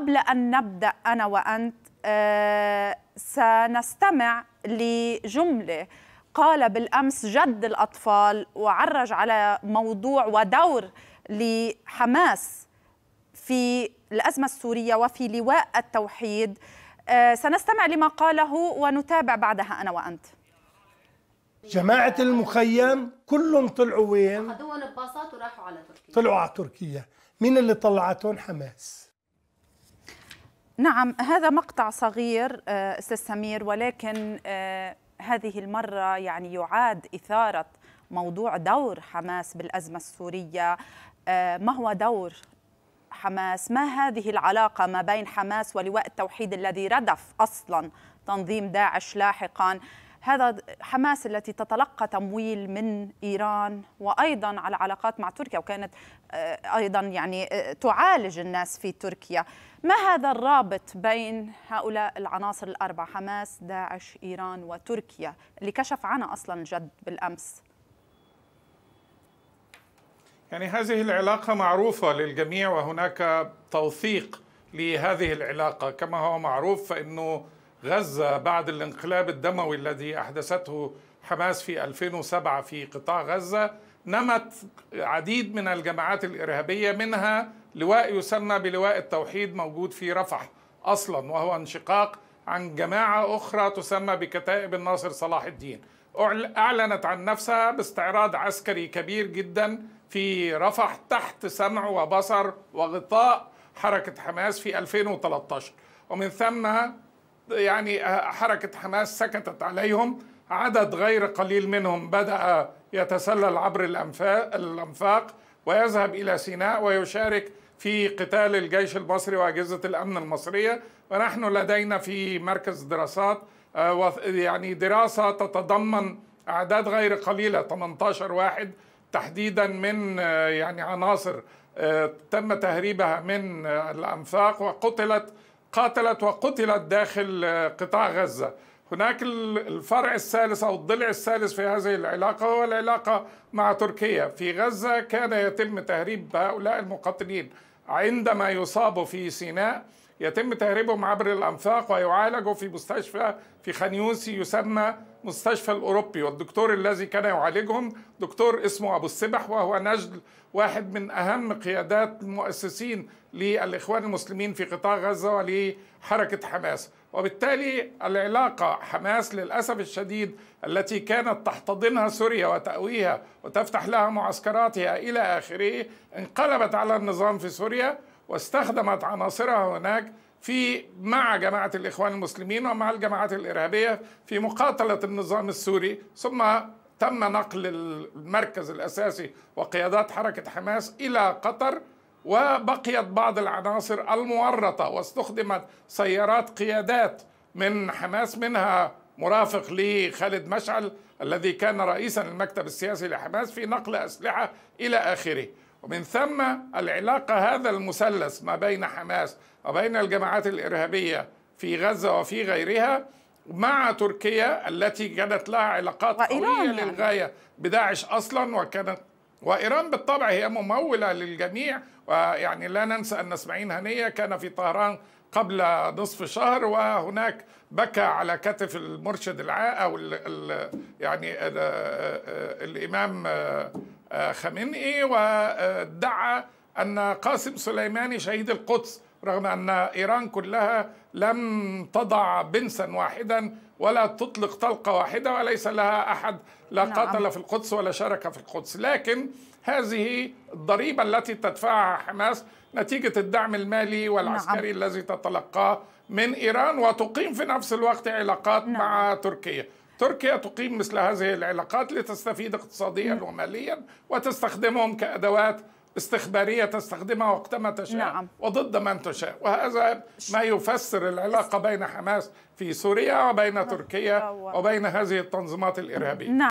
قبل أن نبدأ أنا وأنت آه، سنستمع لجملة قال بالأمس جد الأطفال وعرج على موضوع ودور لحماس في الأزمة السورية وفي لواء التوحيد آه، سنستمع لما قاله ونتابع بعدها أنا وأنت جماعة المخيم كلهم طلعوا وين؟ أخذوهم بباصات وراحوا على تركيا طلعوا على تركيا مين اللي طلعتهم حماس نعم هذا مقطع صغير آه، استاذ سمير ولكن آه، هذه المره يعني يعاد اثاره موضوع دور حماس بالازمه السوريه آه، ما هو دور حماس ما هذه العلاقه ما بين حماس ولواء التوحيد الذي ردف اصلا تنظيم داعش لاحقا هذا حماس التي تتلقى تمويل من إيران وأيضا على علاقات مع تركيا وكانت آه، أيضا يعني آه، تعالج الناس في تركيا ما هذا الرابط بين هؤلاء العناصر الأربعة حماس داعش إيران وتركيا اللي كشف عنها أصلا الجد بالأمس يعني هذه العلاقة معروفة للجميع وهناك توثيق لهذه العلاقة كما هو معروف فإنه غزة بعد الانقلاب الدموي الذي أحدثته حماس في 2007 في قطاع غزة نمت عديد من الجماعات الإرهابية منها لواء يسمى بلواء التوحيد موجود في رفح أصلا وهو انشقاق عن جماعة أخرى تسمى بكتائب الناصر صلاح الدين أعلنت عن نفسها باستعراض عسكري كبير جدا في رفح تحت سمع وبصر وغطاء حركة حماس في 2013 ومن ثم يعني آه، حركة حماس سكتت عليهم عدد غير قليل منهم بدأ يتسلل عبر الأنفاق ويذهب إلى سيناء ويشارك في قتال الجيش المصري وأجهزة الأمن المصرية ونحن لدينا في مركز دراسات آه، يعني دراسة تتضمن أعداد غير قليلة 18 واحد تحديدا من آه، يعني عناصر تم تهريبها من الأنفاق وقتلت قاتلت وقتلت داخل آه، قطاع غزة هناك الفرع الثالث أو الضلع الثالث في هذه العلاقة هو العلاقة مع تركيا في غزة كان يتم تهريب هؤلاء المقاتلين عندما يصابوا في سيناء يتم تهريبهم عبر الأنفاق ويعالجوا في مستشفى في خانيونسي يسمى مستشفى الأوروبي والدكتور الذي كان يعالجهم دكتور اسمه أبو السبح وهو نجل واحد من أهم قيادات المؤسسين للإخوان المسلمين في قطاع غزة ولحركة حماس وبالتالي العلاقة حماس للأسف الشديد التي كانت تحتضنها سوريا وتأويها وتفتح لها معسكراتها إلى آخره انقلبت على النظام في سوريا واستخدمت عناصرها هناك في مع جماعة الإخوان المسلمين ومع الجماعات الإرهابية في مقاتلة النظام السوري ثم تم نقل المركز الأساسي وقيادات حركة حماس إلى قطر وبقيت بعض العناصر المورطة واستخدمت سيارات قيادات من حماس منها مرافق لخالد مشعل الذي كان رئيسا المكتب السياسي لحماس في نقل أسلحة إلى آخره ومن ثم العلاقة هذا المثلث ما بين حماس وبين الجماعات الإرهابية في غزة وفي غيرها مع تركيا التي كانت لها علاقات قوية يعني. للغاية بداعش أصلا وكانت وإيران بالطبع هي ممولة للجميع ويعني لا ننسى أن إسماعيل هنية كان في طهران قبل نصف شهر وهناك بكى على كتف المرشد العاء أو الـ الـ يعني الـ آه، آه، آه، الإمام خامنئي وادعى أن قاسم سليماني شهيد القدس رغم أن إيران كلها لم تضع بنسا واحدا ولا تطلق طلقة واحدة وليس لها أحد لا نعم. قاتل في القدس ولا شارك في القدس لكن هذه الضريبة التي تدفعها حماس نتيجة الدعم المالي والعسكري نعم. الذي تتلقاه من إيران وتقيم في نفس الوقت علاقات مع نعم. تركيا تركيا تقيم مثل هذه العلاقات لتستفيد اقتصاديا م. وماليا وتستخدمهم كأدوات استخباريه تستخدمها وقتما تشاء نعم. وضد من تشاء وهذا ما يفسر العلاقه بين حماس في سوريا وبين نعم. تركيا وبين هذه التنظيمات الارهابيه نعم.